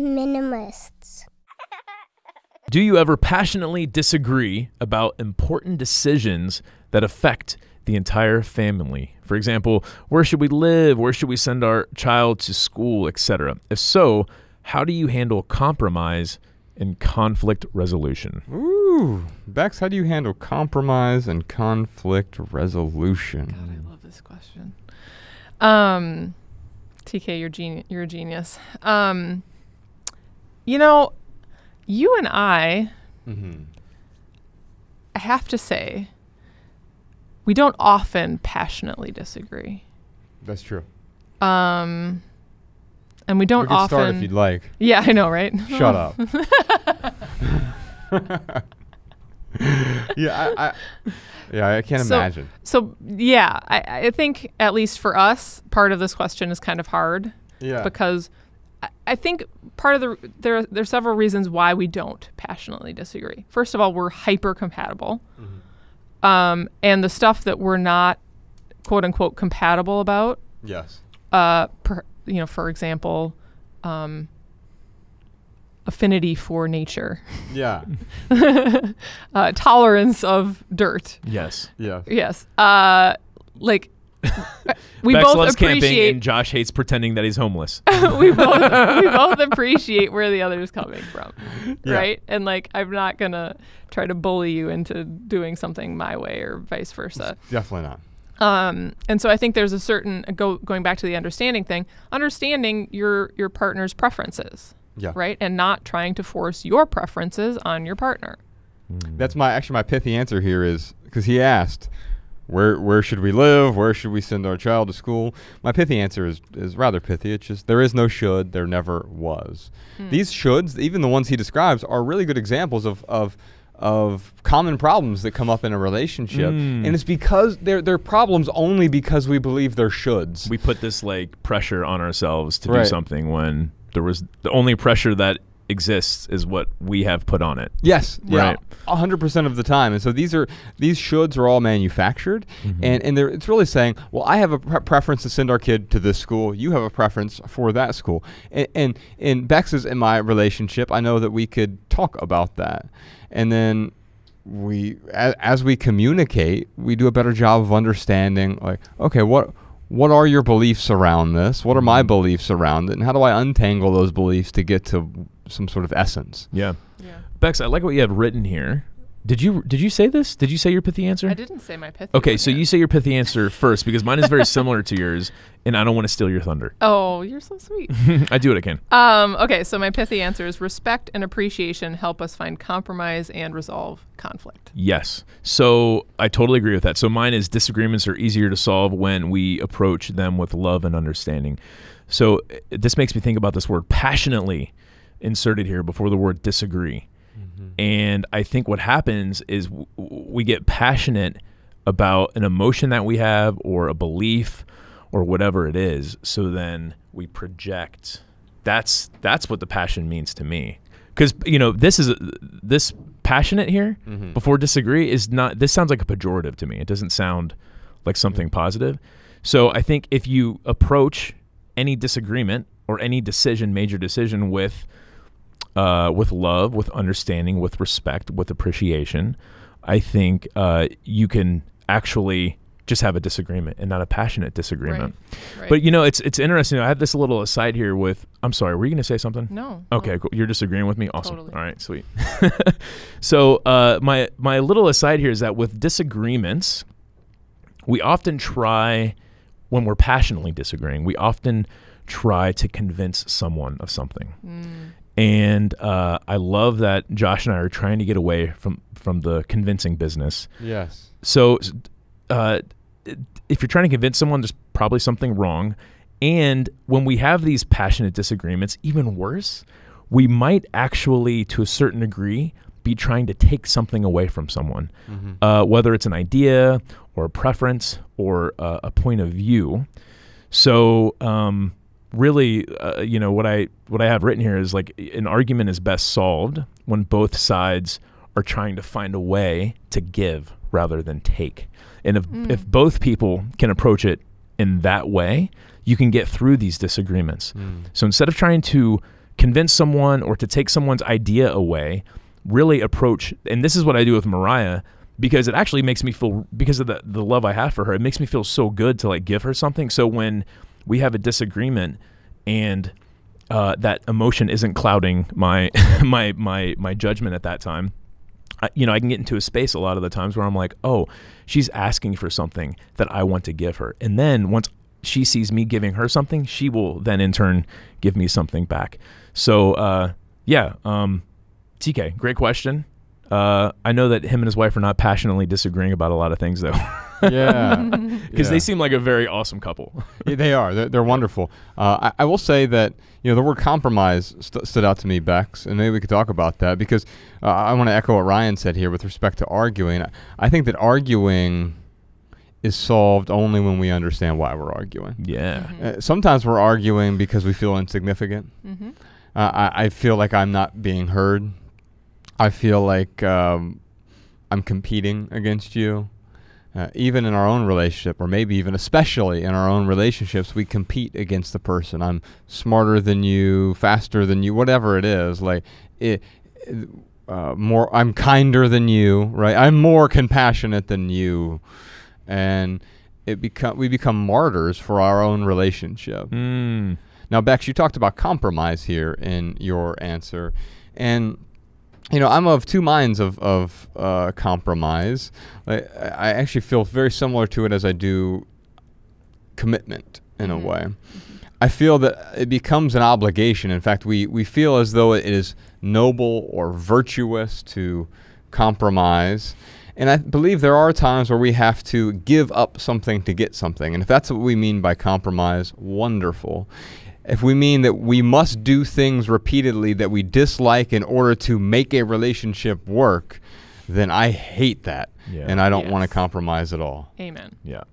minimalists. Do you ever passionately disagree about important decisions that affect the entire family? For example, where should we live? Where should we send our child to school, etc.? If so, how do you handle compromise and conflict resolution? Ooh, Bex, how do you handle compromise and conflict resolution? God, I love this question. Um, TK, you're, geni- you're a genius. Um, you know, you and I, mm-hmm. I have to say, we don't often passionately disagree. That's true. Um, and we don't we often. Start if you'd like. Yeah, I know, right? Shut up. yeah, I, I, yeah, I can't so, imagine. So yeah, I, I think at least for us, part of this question is kind of hard. Yeah. Because I think part of the there there are several reasons why we don't passionately disagree. First of all, we're hyper compatible, mm-hmm. um, and the stuff that we're not quote unquote compatible about. Yes. Uh, per, you know, for example, um, affinity for nature. Yeah. uh, tolerance of dirt. Yes. Yeah. Yes. Uh, like we Bex both loves appreciate camping and Josh hates pretending that he's homeless. we both we both appreciate where the other is coming from, yeah. right? And like, I'm not gonna try to bully you into doing something my way or vice versa. Definitely not. Um, and so I think there's a certain go, going back to the understanding thing, understanding your your partner's preferences, yeah. right, and not trying to force your preferences on your partner. That's my actually my pithy answer here is because he asked, where where should we live? Where should we send our child to school? My pithy answer is is rather pithy. It's just there is no should, there never was. Mm. These shoulds, even the ones he describes, are really good examples of of of common problems that come up in a relationship. Mm. And it's because they're, they're problems only because we believe they're shoulds. We put this like pressure on ourselves to right. do something when there was the only pressure that exists is what we have put on it. Yes, right. a hundred percent of the time. And so these are these shoulds are all manufactured, mm-hmm. and and it's really saying, well, I have a pre- preference to send our kid to this school. You have a preference for that school. And and in Bex's and my relationship, I know that we could talk about that, and then we as, as we communicate, we do a better job of understanding. Like, okay, what what are your beliefs around this? What are my mm-hmm. beliefs around it? And how do I untangle those beliefs to get to some sort of essence. Yeah. yeah. Bex, I like what you have written here. Did you did you say this? Did you say your pithy answer? I didn't say my pithy. Okay, so yet. you say your pithy answer first because mine is very similar to yours, and I don't want to steal your thunder. Oh, you're so sweet. I do what I can. Um, okay, so my pithy answer is respect and appreciation help us find compromise and resolve conflict. Yes, so I totally agree with that. So mine is disagreements are easier to solve when we approach them with love and understanding. So this makes me think about this word passionately inserted here before the word disagree. Mm-hmm. And I think what happens is w- we get passionate about an emotion that we have or a belief or whatever it is. So then we project. That's that's what the passion means to me. Cuz you know, this is this passionate here mm-hmm. before disagree is not this sounds like a pejorative to me. It doesn't sound like something mm-hmm. positive. So I think if you approach any disagreement or any decision, major decision with uh, with love, with understanding, with respect, with appreciation, I think uh, you can actually just have a disagreement and not a passionate disagreement. Right, right. But you know, it's it's interesting. I have this little aside here with. I'm sorry, were you going to say something? No. Okay, no. cool. You're disagreeing with me. Awesome. Totally. All right, sweet. so uh, my my little aside here is that with disagreements, we often try when we're passionately disagreeing. We often try to convince someone of something. Mm and uh, I love that Josh and I are trying to get away from from the convincing business. Yes. So, uh, if you're trying to convince someone, there's probably something wrong. And when we have these passionate disagreements, even worse, we might actually, to a certain degree, be trying to take something away from someone, mm-hmm. uh, whether it's an idea or a preference or a, a point of view. So. Um, really, uh, you know, what I what I have written here is like an argument is best solved when both sides are trying to find a way to give rather than take. And if mm. if both people can approach it in that way, you can get through these disagreements. Mm. So instead of trying to convince someone or to take someone's idea away, really approach and this is what I do with Mariah because it actually makes me feel because of the the love I have for her, it makes me feel so good to like give her something. So when we have a disagreement and uh, that emotion isn't clouding my my my my judgment at that time. I, you know, I can get into a space a lot of the times where I'm like, "Oh, she's asking for something that I want to give her," and then once she sees me giving her something, she will then in turn give me something back. So, uh, yeah, um, TK, great question. Uh, I know that him and his wife are not passionately disagreeing about a lot of things, though. yeah, because yeah. they seem like a very awesome couple. yeah, they are. They're, they're wonderful. Uh, I, I, will say that you know the word compromise st stood out to me, Bex, and maybe we could talk about that because uh, I want to echo what Ryan said here with respect to arguing. I, think that arguing is solved only when we understand why we're arguing. Yeah. Mm -hmm. sometimes we're arguing because we feel insignificant. Mm -hmm. I, I feel like I'm not being heard I feel like um, I'm competing against you. Uh, even in our own relationship, or maybe even especially in our own relationships, we compete against the person. I'm smarter than you, faster than you, whatever it is. Like it, uh, more. I'm kinder than you, right? I'm more compassionate than you, and it become we become martyrs for our own relationship. Mm. Now, Bex, you talked about compromise here in your answer, and you know, I'm of two minds of, of uh, compromise. I, I actually feel very similar to it as I do commitment in mm-hmm. a way. I feel that it becomes an obligation. In fact, we, we feel as though it is noble or virtuous to compromise. And I believe there are times where we have to give up something to get something. And if that's what we mean by compromise, wonderful if we mean that we must do things repeatedly that we dislike in order to make a relationship work, then I hate that. Yeah. And I don't yes. want to compromise at all. Amen. Yeah.